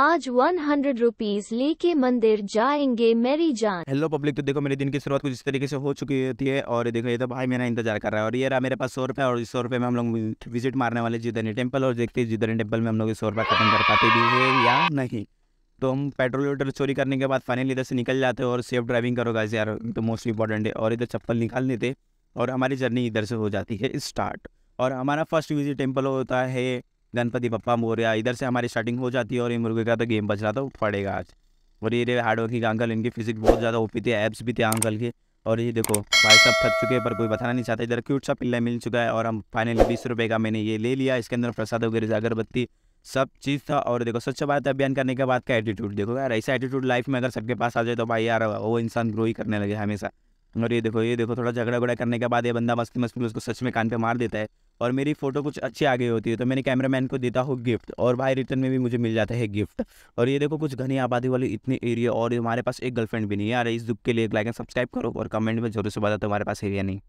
आज one rupees ले लेके मंदिर जाएंगे मेरी जान हेलो पब्लिक तो देखो मेरे दिन की शुरुआत कुछ इस तरीके से हो चुकी होती है और देखो ये तो भाई मेरा इंतजार कर रहा है और ये रहा मेरे पास सौ रुपए और इस सौ रुपये में हम लोग विजिट मारने वाले जिदनी टेम्पल और देखते हैं जिदनी टेम्पल में हम लोग सौ रुपये खत्म कर पाते भी है या नहीं तो हम पेट्रोल वेट्रोल चोरी करने के बाद फाइनली इधर से निकल जाते और सेफ ड्राइविंग करो गाइस यार तो मोस्ट इंपॉर्टेंट है और इधर चप्पल निकाल लेते और हमारी जर्नी इधर से हो जाती है स्टार्ट और हमारा फर्स्ट विजिट टेम्पल होता है गणपति पप्पा मोरिया इधर से हमारी स्टार्टिंग हो जाती है और ये मुर्गे का तो गेम बच रहा था वो पड़ेगा आज और ये हार्डवर्किंग अंकल इनकी फिजिक्स बहुत ज़्यादा ओपी थी एप्स भी थे अंकल के और ये देखो भाई सब थक चुके हैं पर कोई बताना नहीं चाहता इधर क्यूट सा पिल्ला मिल चुका है और हम फाइनली बीस रुपये का मैंने ये ले लिया इसके अंदर प्रसाद वगैरह अगरबत्ती सब चीज़ था और देखो स्वच्छ भारत अभियान करने के बाद का एटीट्यूड देखो यार ऐसा एटीट्यूड लाइफ में अगर सबके पास आ जाए तो भाई यार वो इंसान ग्रो ही करने लगे हमेशा और ये देखो ये देखो थोड़ा झगड़ा वगड़ा करने के बाद ये बंदा मस्ती मस्ती में उसको सच में कान पे मार देता है और मेरी फ़ोटो कुछ अच्छी आ गई होती है तो मैंने कैमरामैन को देता हूँ गिफ्ट और भाई रिटर्न में भी मुझे मिल जाता है गिफ्ट और ये देखो कुछ घनी आबादी वाले इतने एरिया और हमारे पास एक गर्लफ्रेंड भी नहीं है यार इस दुख के लिए एक लाइक एंड सब्सक्राइब करो और कमेंट में जरूर से बताओ हमारे पास एरिया नहीं